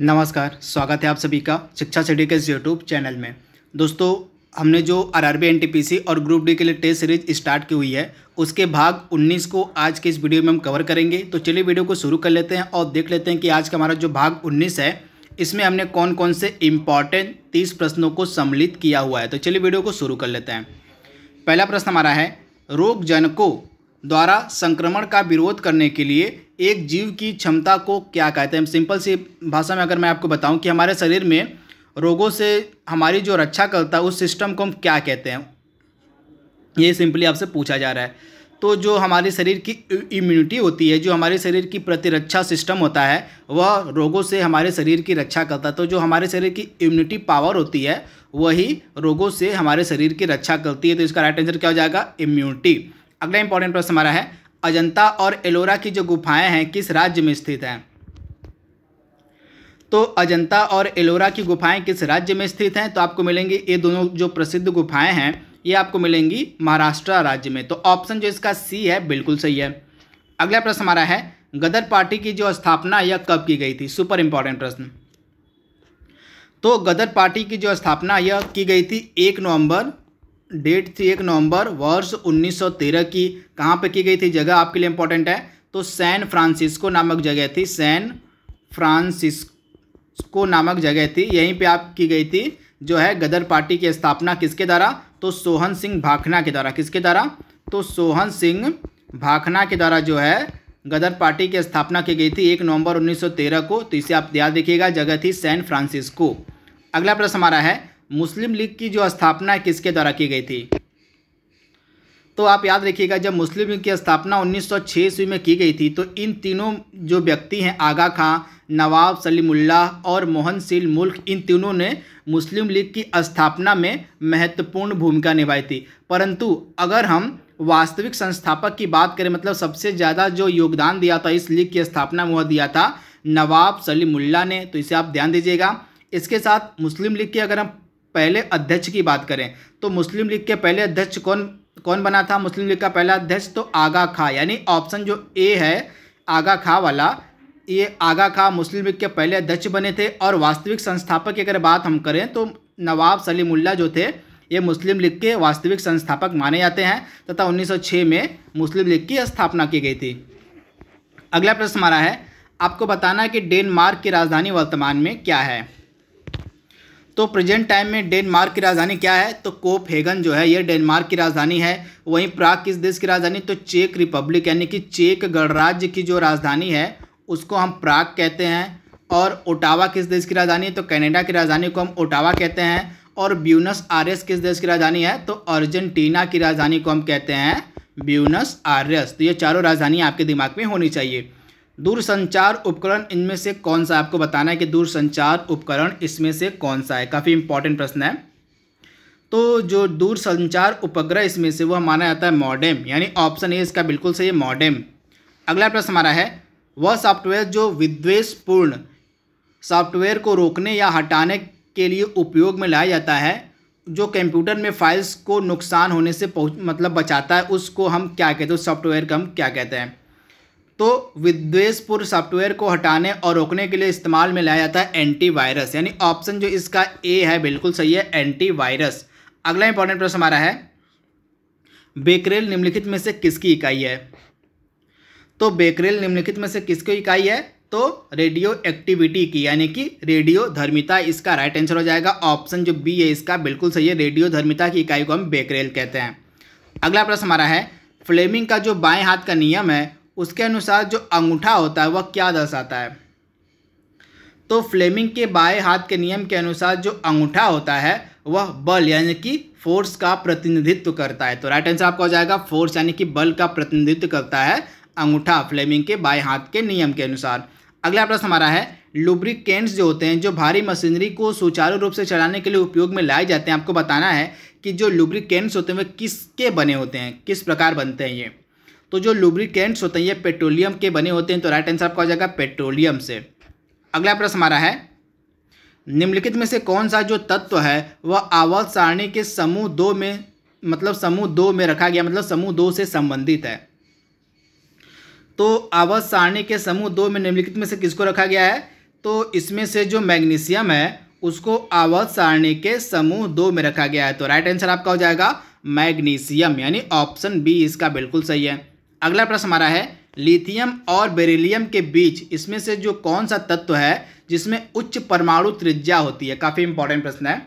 नमस्कार स्वागत है आप सभी का शिक्षा सिटी के यूट्यूब चैनल में दोस्तों हमने जो आर आर एनटीपीसी और ग्रुप डी के लिए टेस्ट सीरीज स्टार्ट की हुई है उसके भाग 19 को आज के इस वीडियो में हम कवर करेंगे तो चलिए वीडियो को शुरू कर लेते हैं और देख लेते हैं कि आज का हमारा जो भाग उन्नीस है इसमें हमने कौन कौन से इम्पॉर्टेंट तीस प्रश्नों को सम्मिलित किया हुआ है तो चलिए वीडियो को शुरू कर लेते हैं पहला प्रश्न हमारा है रोगजनकों द्वारा संक्रमण का विरोध करने के लिए एक जीव की क्षमता को क्या कहते हैं सिंपल सी भाषा में अगर मैं आपको बताऊं कि हमारे शरीर में रोगों से हमारी जो रक्षा करता है उस सिस्टम को हम क्या कहते हैं ये सिंपली आपसे पूछा जा रहा है तो जो हमारे शरीर की इम्यूनिटी होती है जो हमारे शरीर की प्रतिरक्षा सिस्टम होता है वह रोगों से हमारे शरीर की रक्षा करता है तो जो हमारे शरीर की इम्यूनिटी पावर होती है वही रोगों से हमारे शरीर की रक्षा करती है तो इसका राइट आंसर क्या हो जाएगा इम्यूनिटी अगला इंपॉर्टेंट प्रश्न हमारा है अजंता और एलोरा की जो गुफाएं हैं किस राज्य में स्थित हैं तो अजंता और एलोरा की गुफाएं किस राज्य में स्थित हैं तो आपको मिलेंगी ये दोनों जो प्रसिद्ध गुफाएं हैं ये आपको मिलेंगी महाराष्ट्र राज्य में तो ऑप्शन जो इसका सी है बिल्कुल सही है अगला प्रश्न हमारा है गदर पार्टी की जो स्थापना यह कब की गई थी सुपर इंपॉर्टेंट प्रश्न तो गदर पार्टी की जो स्थापना यह की गई थी एक नवंबर डेट थी एक नवंबर वर्ष 1913 की कहाँ पे की गई थी जगह आपके लिए इंपॉर्टेंट है तो सैन फ्रांसिस्को नामक जगह थी सैन फ्रांसिस्को नामक जगह थी यहीं पे आप की गई थी जो है गदर पार्टी की स्थापना किसके द्वारा तो सोहन सिंह भाखना के द्वारा किसके द्वारा तो सोहन सिंह भाखना के द्वारा जो है गदर पार्टी की स्थापना की गई थी एक नवंबर 1913 को तो इसे आप याद रखिएगा जगह थी सैन फ्रांसिस्को अगला प्रश्न हमारा है मुस्लिम लीग की जो स्थापना किसके द्वारा की गई थी तो आप याद रखिएगा जब मुस्लिम लीग की स्थापना 1906 ईस्वी में की गई थी तो इन तीनों जो व्यक्ति हैं आगा खां नवाब सलीमुल्लाह और सिल मुल्क इन तीनों ने मुस्लिम लीग की स्थापना में महत्वपूर्ण भूमिका निभाई थी परंतु अगर हम वास्तविक संस्थापक की बात करें मतलब सबसे ज़्यादा जो योगदान दिया था इस लीग की स्थापना में वह दिया था नवाब सलीमुल्ला ने तो इसे आप ध्यान दीजिएगा इसके साथ मुस्लिम लीग की अगर हम पहले अध्यक्ष की बात करें तो मुस्लिम लीग के पहले अध्यक्ष कौन कौन बना था मुस्लिम लीग का पहला अध्यक्ष तो आगा खा यानी ऑप्शन जो ए है आगा खा वाला ये आगा खा मुस्लिम लीग के पहले अध्यक्ष बने थे और वास्तविक संस्थापक की अगर बात हम करें तो नवाब सलीमुल्ला जो थे ये मुस्लिम लीग के वास्तविक संस्थापक माने जाते हैं तथा 1906 में मुस्लिम लीग की स्थापना की गई थी अगला प्रश्न हमारा है आपको बताना है कि डेनमार्क की राजधानी वर्तमान में क्या है तो प्रेजेंट टाइम में डेनमार्क की राजधानी क्या है तो कोप हेगन जो है ये डेनमार्क की राजधानी है वहीं प्राग किस देश की राजधानी तो चेक रिपब्लिक यानी कि चेक गणराज्य की जो राजधानी है उसको हम प्राग कहते हैं और ओटावा किस देश की राजधानी है तो कैनेडा की राजधानी को हम ओटावा कहते हैं और ब्यूनस आर्यस किस देश की राजधानी है तो अर्जेंटीना की राजधानी को हम कहते हैं ब्यूनस आर्यस तो ये चारों राजधानी आपके दिमाग में होनी चाहिए दूरसंचार उपकरण इनमें से कौन सा आपको बताना है कि दूरसंचार उपकरण इसमें से कौन सा है काफ़ी इंपॉर्टेंट प्रश्न है तो जो दूरसंचार उपग्रह इसमें से वह माना जाता है मॉडेम यानी ऑप्शन ए इसका बिल्कुल सही है मॉडेम अगला प्रश्न हमारा है वह सॉफ्टवेयर जो विद्वेषपूर्ण सॉफ्टवेयर को रोकने या हटाने के लिए उपयोग में लाया जाता है जो कंप्यूटर में फाइल्स को नुकसान होने से पहुँच मतलब बचाता है उसको हम क्या कहते हैं उस सॉफ्टवेयर का हम क्या कहते हैं तो विद्वेषपूर्ण सॉफ्टवेयर को हटाने और रोकने के लिए इस्तेमाल में लाया जाता है एंटीवायरस यानी ऑप्शन जो इसका ए है बिल्कुल सही है एंटीवायरस अगला इंपॉर्टेंट प्रश्न हमारा है बेकरेल निम्नलिखित में से किसकी इकाई है तो बेकरेल निम्नलिखित में से किसकी इकाई है तो रेडियो एक्टिविटी की यानी कि रेडियो धर्मिता इसका राइट आंसर हो जाएगा ऑप्शन जो बी है इसका बिल्कुल सही है रेडियो धर्मिता की इकाई को हम बेकरेल कहते हैं अगला प्रश्न हमारा है फ्लेमिंग का जो बाएं हाथ का नियम है उसके अनुसार जो अंगूठा होता है वह क्या दर्शाता है तो फ्लेमिंग के बाएं हाथ के नियम के अनुसार जो अंगूठा होता है वह बल यानी कि फोर्स का प्रतिनिधित्व करता है तो राइट आंसर आपका हो जाएगा फोर्स यानी कि बल का प्रतिनिधित्व करता है अंगूठा फ्लेमिंग के बाएं हाथ के नियम के अनुसार अगला प्रश्न हमारा है लुब्रिकेंट्स जो होते हैं जो भारी मशीनरी को सुचारू रूप से चलाने के लिए उपयोग में लाए जाते हैं आपको बताना है कि जो लुब्रिकेंट्स होते हैं वे किसके बने होते हैं किस प्रकार बनते हैं ये तो जो लुब्रिकेंट्स होते हैं ये पेट्रोलियम के बने होते हैं तो राइट आंसर आपका हो जाएगा पेट्रोलियम से अगला प्रश्न हमारा है निम्नलिखित में से कौन सा जो तत्व है वह आवर्त सारणी के समूह दो में मतलब समूह दो में रखा गया मतलब समूह दो से संबंधित है तो आवर्त सारणी के समूह दो में निम्नलिखित में से किसको रखा गया है तो इसमें से जो मैग्नीशियम है उसको आवर्त सारणी के समूह दो में रखा गया है तो राइट आंसर आपका हो जाएगा मैग्नीशियम यानी ऑप्शन बी इसका बिल्कुल सही है अगला प्रश्न हमारा है लिथियम और बेरिलियम के बीच इसमें से जो कौन सा तत्व है जिसमें उच्च परमाणु त्रिज्या होती है काफ़ी इंपॉर्टेंट प्रश्न है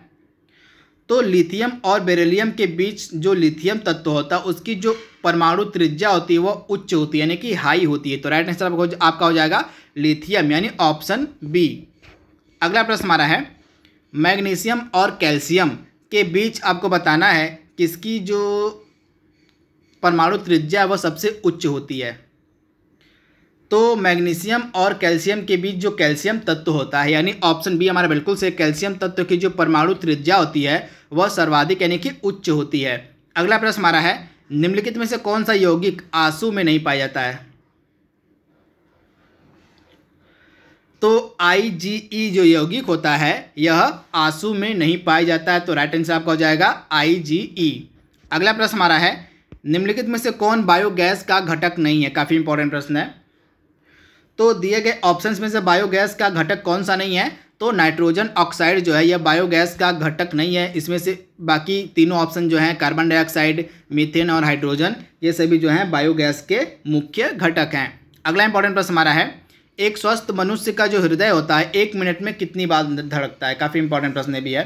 तो लिथियम और बेरिलियम के बीच जो लिथियम तत्व होता है उसकी जो परमाणु त्रिज्या होती है वह उच्च होती है यानी कि हाई होती है तो राइट आंसर आपका हो जाएगा लिथियम यानी ऑप्शन बी अगला प्रश्न हमारा है मैग्नीशियम और कैल्शियम के बीच आपको बताना है किसकी जो परमाणु त्रिज्या वह सबसे उच्च होती है तो मैग्नीशियम और कैल्शियम के बीच जो कैल्शियम तत्व होता है यानी ऑप्शन बी हमारा बिल्कुल से कैल्शियम तत्व की जो परमाणु त्रिज्या होती है वह सर्वाधिक यानी कि उच्च होती है अगला प्रश्न हमारा है निम्नलिखित में से कौन सा यौगिक आंसू में नहीं पाया जाता है तो आई जी ई जो यौगिक होता है यह आंसू में नहीं पाया जाता है तो राइट आंसर आपका हो जाएगा आई जी ई अगला प्रश्न हमारा है निम्नलिखित में से कौन बायोगैस का घटक नहीं है काफ़ी इंपॉर्टेंट प्रश्न है तो दिए गए ऑप्शन में से बायोगैस का घटक कौन सा नहीं है तो नाइट्रोजन ऑक्साइड जो है यह बायोगैस का घटक नहीं है इसमें से बाकी तीनों ऑप्शन जो हैं कार्बन डाइऑक्साइड मीथेन और हाइड्रोजन ये सभी जो हैं बायोगैस के मुख्य घटक हैं अगला इंपॉर्टेंट प्रश्न हमारा है एक स्वस्थ मनुष्य का जो हृदय होता है एक मिनट में कितनी बार धड़कता है काफ़ी इंपॉर्टेंट प्रश्न भी है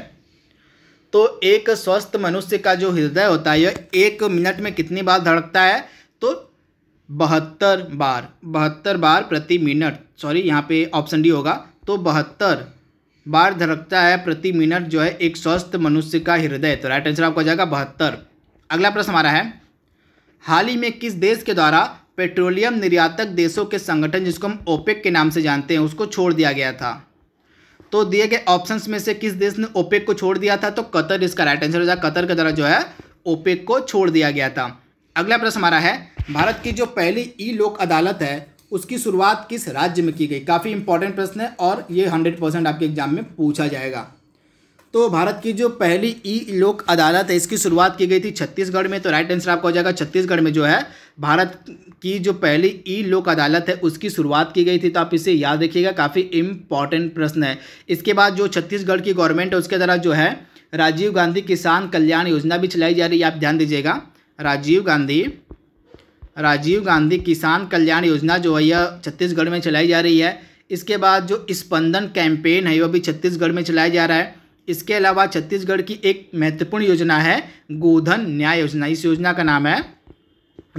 तो एक स्वस्थ मनुष्य का जो हृदय होता है यह एक मिनट में कितनी बार धड़कता है तो बहत्तर बार बहत्तर बार प्रति मिनट सॉरी यहाँ पे ऑप्शन डी होगा तो बहत्तर बार धड़कता है प्रति मिनट जो है एक स्वस्थ मनुष्य का हृदय तो राइट आंसर आपका हो जाएगा बहत्तर अगला प्रश्न हमारा है हाल ही में किस देश के द्वारा पेट्रोलियम निर्यातक देशों के संगठन जिसको हम ओपेक के नाम से जानते हैं उसको छोड़ दिया गया था तो दिए गए ऑप्शन में से किस देश ने ओपेक को छोड़ दिया था तो कतर इसका राइट आंसर हो जाए कतर के द्वारा जो है ओपेक को छोड़ दिया गया था अगला प्रश्न हमारा है भारत की जो पहली ई लोक अदालत है उसकी शुरुआत किस राज्य में की गई काफ़ी इंपॉर्टेंट प्रश्न है और ये हंड्रेड परसेंट आपके एग्जाम में पूछा जाएगा तो भारत की जो पहली ई लोक अदालत है इसकी शुरुआत की गई थी छत्तीसगढ़ में तो राइट आंसर आपका हो जाएगा छत्तीसगढ़ में जो है भारत की जो पहली ई लोक अदालत है उसकी शुरुआत की गई थी तो आप इसे याद रखिएगा काफ़ी इम्पॉर्टेंट प्रश्न है इसके बाद जो छत्तीसगढ़ की गवर्नमेंट है उसके द्वारा जो है राजीव गांधी किसान कल्याण योजना भी चलाई जा रही है आप ध्यान दीजिएगा राजीव गांधी राजीव गांधी किसान कल्याण योजना जो है यह छत्तीसगढ़ में चलाई जा रही है इसके बाद जो स्पंदन कैंपेन है वह भी छत्तीसगढ़ में चलाया जा रहा है इसके अलावा छत्तीसगढ़ की एक महत्वपूर्ण योजना है गोधन न्याय योजना इस योजना का नाम है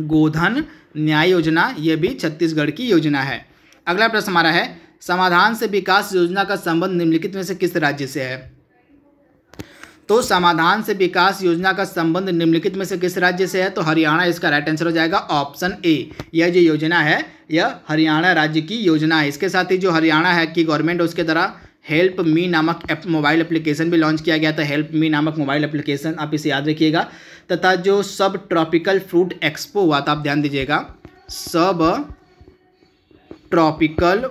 गोधन न्याय योजना यह भी छत्तीसगढ़ की योजना है अगला प्रश्न हमारा है समाधान से विकास योजना का संबंध निम्नलिखित में से किस राज्य से है तो समाधान से विकास योजना का संबंध निम्नलिखित में से किस राज्य से है तो हरियाणा इसका राइट आंसर हो जाएगा ऑप्शन ए यह जो योजना है यह हरियाणा राज्य की योजना है इसके साथ ही जो हरियाणा है की गवर्नमेंट उसके द्वारा हेल्प मी नामक एप मोबाइल एप्लीकेशन भी लॉन्च किया गया था हेल्प मी नामक मोबाइल एप्लीकेशन आप इसे याद रखिएगा तथा जो सब ट्रॉपिकल फ्रूट एक्सपो हुआ था आप ध्यान दीजिएगा सब ट्रॉपिकल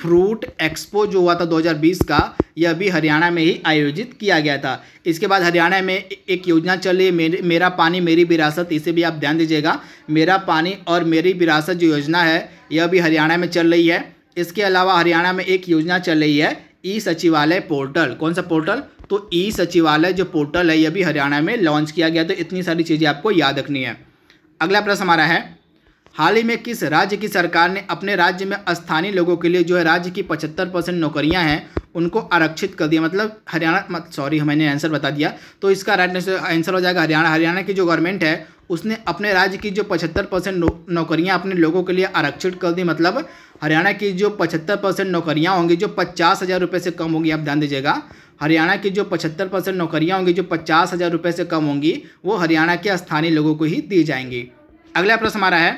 फ्रूट एक्सपो जो हुआ था 2020 का यह भी हरियाणा में ही आयोजित किया गया था इसके बाद हरियाणा में एक योजना चल रही है मेरे, मेरा पानी मेरी विरासत इसे भी आप ध्यान दीजिएगा मेरा पानी और मेरी विरासत जो योजना है यह भी हरियाणा में चल रही है इसके अलावा हरियाणा में एक योजना चल रही है ई सचिवालय पोर्टल कौन सा पोर्टल तो ई सचिवालय जो पोर्टल है ये भी हरियाणा में लॉन्च किया गया तो इतनी सारी चीज़ें आपको याद रखनी है अगला प्रश्न हमारा है हाल ही में किस राज्य की सरकार ने अपने राज्य में स्थानीय लोगों के लिए जो है राज्य की पचहत्तर परसेंट नौकरियाँ हैं उनको आरक्षित कर दिया मतलब हरियाणा मत सॉरी मैंने आंसर बता दिया तो इसका राइट आंसर हो जाएगा हरियाणा हरियाणा की जो गवर्नमेंट है उसने अपने राज्य की जो पचहत्तर परसेंट नौ, नौकरियाँ अपने लोगों के लिए आरक्षित कर दी मतलब हरियाणा की जो पचहत्तर परसेंट नौकरियाँ होंगी जो पचास हज़ार रुपये से कम होंगी आप ध्यान दीजिएगा हरियाणा की जो पचहत्तर परसेंट नौकरियाँ होंगी जो पचास हज़ार रुपये से कम होंगी वो हरियाणा के स्थानीय लोगों को ही दी जाएंगी अगला प्रश्न हमारा है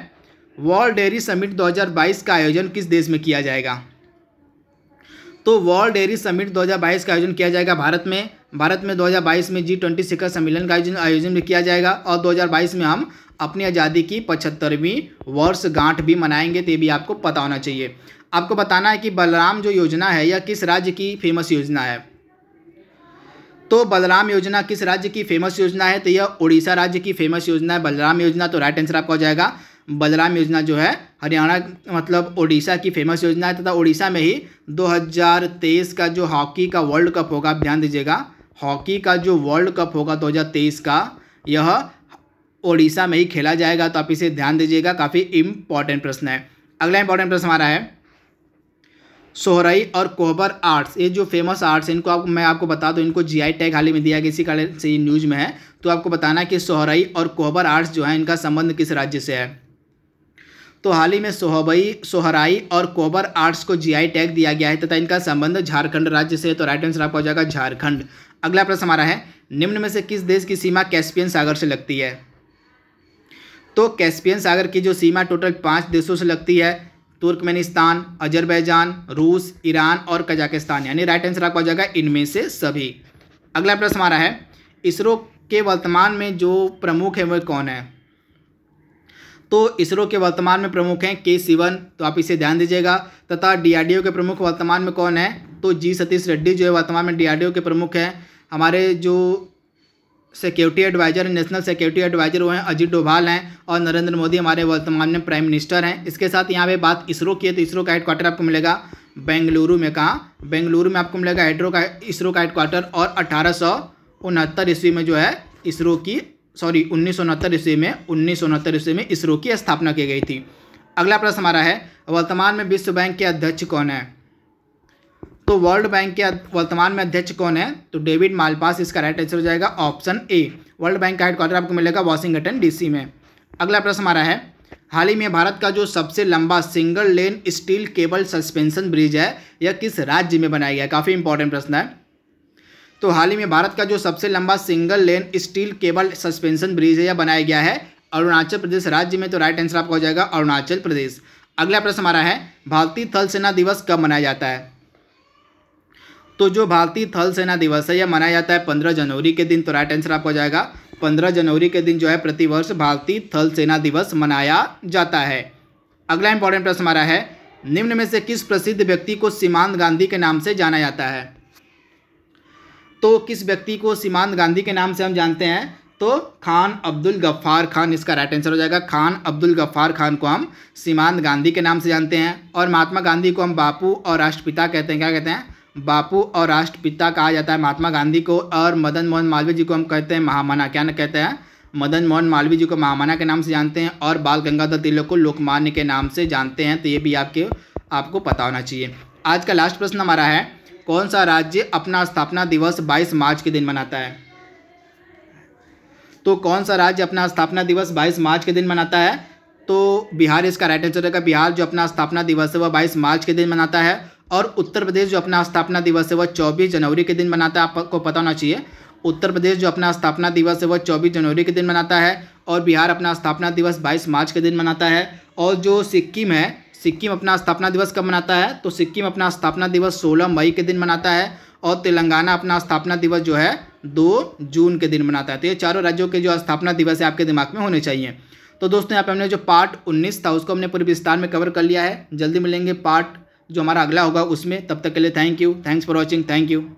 वर्ल्ड डेयरी समिट दो का आयोजन किस देश में किया जाएगा तो वर्ल्ड डेयरी समिट 2022 का आयोजन किया जाएगा भारत में भारत में 2022 में जी ट्वेंटी शिखर सम्मेलन का आयोजन आयोजन भी किया जाएगा और 2022 में हम अपनी आज़ादी की पचहत्तरवीं वर्षगांठ भी मनाएंगे तो ये भी आपको पता होना चाहिए आपको बताना है कि बलराम जो योजना है यह किस राज्य की फेमस योजना है तो बलराम योजना किस राज्य की फेमस योजना है तो यह उड़ीसा राज्य की फेमस योजना है बलराम योजना तो राइट आंसर आपका हो जाएगा बलराम योजना जो है हरियाणा मतलब ओडिशा की फेमस योजना है तथा ओडिशा में ही 2023 का जो हॉकी का वर्ल्ड कप होगा आप ध्यान दीजिएगा हॉकी का जो वर्ल्ड कप होगा 2023 का यह ओडिशा में ही खेला जाएगा तो आप इसे ध्यान दीजिएगा काफ़ी इम्पॉर्टेंट प्रश्न है अगला इम्पॉर्टेंट प्रश्न हमारा है सोहराई और कोहबर आर्ट्स ये जो फेमस आर्ट्स इनको आप मैं आपको बता दूँ इनको जीआई टैग हाल ही में दिया गया इसी कारण से न्यूज़ में है तो आपको बताना कि सोहराई और कोहबर आर्ट्स जो है इनका संबंध किस राज्य से है तो हाल ही में सोहबई सोहराई और कोबर आर्ट्स को जीआई टैग दिया गया है तथा इनका संबंध झारखंड राज्य से तो राइट आंसर आपका हो जाएगा झारखंड अगला प्रश्न हमारा है निम्न में से किस देश की सीमा कैस्पियन सागर से लगती है तो कैस्पियन सागर की जो सीमा टोटल पाँच देशों से लगती है तुर्कमेनिस्तान अजरबैजान रूस ईरान और कजाकिस्तान यानी राइट आंसर आपका हो जाएगा इनमें से सभी अगला प्रश्न हमारा है इसरो के वर्तमान में जो प्रमुख है वह कौन है तो इसरो के वर्तमान में प्रमुख हैं के सिवन तो आप इसे ध्यान दीजिएगा तथा डीआरडीओ के प्रमुख वर्तमान में कौन है तो जी सतीश रेड्डी जो है वर्तमान में डीआरडीओ के प्रमुख हैं हमारे जो security adviser national security adviser वो हैं अजीत डोभाल हैं और नरेंद्र मोदी हमारे वर्तमान में प्राइम मिनिस्टर हैं इसके साथ यहाँ पर बात इसरो की है तो इसरो का हेडक्वार्टर आपको मिलेगा बेंगलुरु में कहाँ बेंगलुरु में आपको मिलेगा हेड्रो का इसरो का हेडक्वार्टर और अठारह सौ उनहत्तर ईस्वी में जो है इसरो की सॉरी उन्नीस सौ उनहत्तर ईस्वी में उन्नीस सौ उनहत्तर ईस्वी में इसरो की स्थापना की गई थी अगला प्रश्न हमारा है वर्तमान में विश्व बैंक के अध्यक्ष कौन है तो वर्ल्ड बैंक के वर्तमान में अध्यक्ष कौन है तो डेविड मालपास इसका राइट आंसर हो जाएगा ऑप्शन ए वर्ल्ड बैंक का हेडक्वार्टर आपको मिलेगा वॉशिंगटन डीसी में अगला प्रश्न हमारा है हाल ही में भारत का जो सबसे लंबा single lane steel cable suspension bridge है यह किस राज्य में बनाया गया काफ़ी इंपॉर्टेंट प्रश्न है तो हाल ही में भारत का जो सबसे लंबा single lane steel cable suspension bridge है यह बनाया गया है अरुणाचल प्रदेश राज्य में तो राइट आंसर आपका हो जाएगा अरुणाचल प्रदेश अगला प्रश्न हमारा है भारतीय थल सेना दिवस कब मनाया जाता है तो जो भारतीय थल सेना दिवस है यह मनाया जाता है पंद्रह जनवरी के दिन तो राइट आंसर आपका हो जाएगा पंद्रह जनवरी के दिन जो है प्रतिवर्ष भारतीय थल सेना दिवस मनाया जाता है अगला इंपॉर्टेंट प्रश्न हमारा है निम्न में से किस प्रसिद्ध व्यक्ति को सीमांत गांधी के नाम से जाना जाता है तो किस व्यक्ति को सीमांत गांधी के नाम से हम जानते हैं तो खान अब्दुल गफ्फार खान इसका राइट आंसर हो जाएगा खान अब्दुल गफ्फार खान को हम सीमांत गांधी के नाम से जानते हैं और महात्मा गांधी को हम बापू और राष्ट्रपिता कहते हैं क्या कहते हैं बापू और राष्ट्रपिता कहा जाता है महात्मा गांधी को और मदन मोहन मालवीय जी को हम कहते हैं महामाना क्या न कहते हैं मदन मोहन मालवीय जी को महामाना के नाम से जानते हैं और बाल गंगाधर तिलक को लोकमान्य के नाम से जानते हैं तो ये भी आपके आपको पता होना चाहिए आज का लास्ट प्रश्न हमारा है कौन सा राज्य अपना स्थापना दिवस 22 मार्च के दिन मनाता है तो कौन सा राज्य अपना स्थापना दिवस 22 मार्च के दिन मनाता है तो बिहार इसका राइट आंसर रहेगा बिहार जो अपना स्थापना दिवस है वह 22 मार्च के दिन मनाता है और उत्तर प्रदेश जो अपना स्थापना दिवस है वह चौबीस जनवरी के दिन मनाता है आपको पता होना चाहिए उत्तर प्रदेश जो अपना स्थापना दिवस है वह चौबीस जनवरी के दिन मनाता है और बिहार अपना स्थापना दिवस 22 मार्च के दिन मनाता है और जो सिक्किम है सिक्किम अपना स्थापना दिवस कब मनाता है तो सिक्किम अपना स्थापना दिवस सोलह मई के दिन मनाता है और तेलंगाना अपना स्थापना दिवस जो है दो जून के दिन मनाता है तो ये चारों राज्यों के जो स्थापना दिवस है आपके दिमाग में होने चाहिए तो दोस्तों यहाँ पे हमने जो पार्ट 19 था उसको हमने पूरे विस्तार में कवर कर लिया है जल्दी मिलेंगे पार्ट जो हमारा अगला होगा उसमें तब तक के लिए thank you thanks for watching thank you